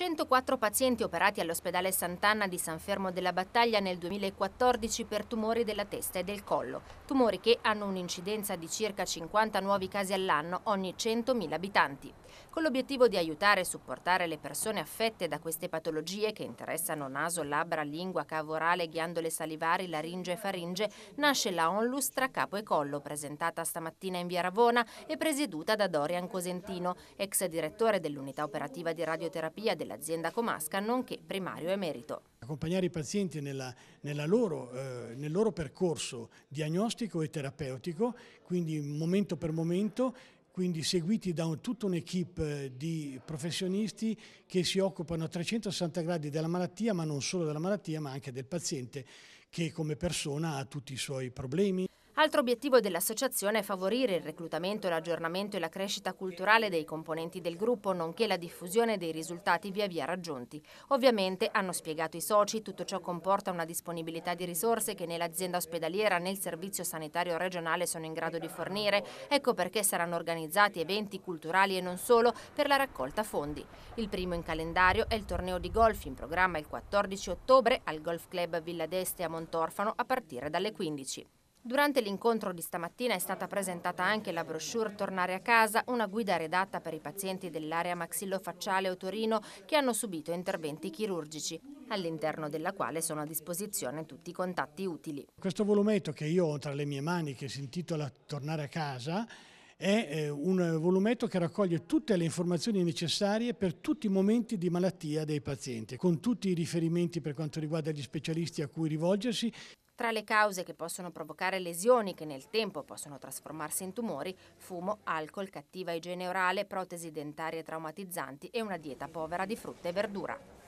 104 pazienti operati all'ospedale Sant'Anna di San Fermo della Battaglia nel 2014 per tumori della testa e del collo, tumori che hanno un'incidenza di circa 50 nuovi casi all'anno ogni 100.000 abitanti. Con l'obiettivo di aiutare e supportare le persone affette da queste patologie che interessano naso, labbra, lingua, cavo orale, ghiandole salivari, laringe e faringe, nasce la Onlus tra capo e collo, presentata stamattina in via Ravona e presieduta da Dorian Cosentino, ex direttore dell'unità operativa di radioterapia della dell'azienda Comasca, nonché primario emerito. Accompagnare i pazienti nella, nella loro, eh, nel loro percorso diagnostico e terapeutico, quindi momento per momento, quindi seguiti da un, tutta un'equipe di professionisti che si occupano a 360 gradi della malattia, ma non solo della malattia, ma anche del paziente che come persona ha tutti i suoi problemi. Altro obiettivo dell'associazione è favorire il reclutamento, l'aggiornamento e la crescita culturale dei componenti del gruppo, nonché la diffusione dei risultati via via raggiunti. Ovviamente, hanno spiegato i soci, tutto ciò comporta una disponibilità di risorse che né l'azienda ospedaliera né il servizio sanitario regionale sono in grado di fornire, ecco perché saranno organizzati eventi culturali e non solo per la raccolta fondi. Il primo in calendario è il torneo di golf in programma il 14 ottobre al Golf Club Villa d'Este a Montorfano a partire dalle 15. Durante l'incontro di stamattina è stata presentata anche la brochure Tornare a casa, una guida redatta per i pazienti dell'area maxillofacciale o Torino che hanno subito interventi chirurgici, all'interno della quale sono a disposizione tutti i contatti utili. Questo volumetto che io ho tra le mie mani, che si intitola Tornare a casa, è eh, un volumetto che raccoglie tutte le informazioni necessarie per tutti i momenti di malattia dei pazienti, con tutti i riferimenti per quanto riguarda gli specialisti a cui rivolgersi. Tra le cause che possono provocare lesioni che nel tempo possono trasformarsi in tumori, fumo, alcol, cattiva igiene orale, protesi dentarie traumatizzanti e una dieta povera di frutta e verdura.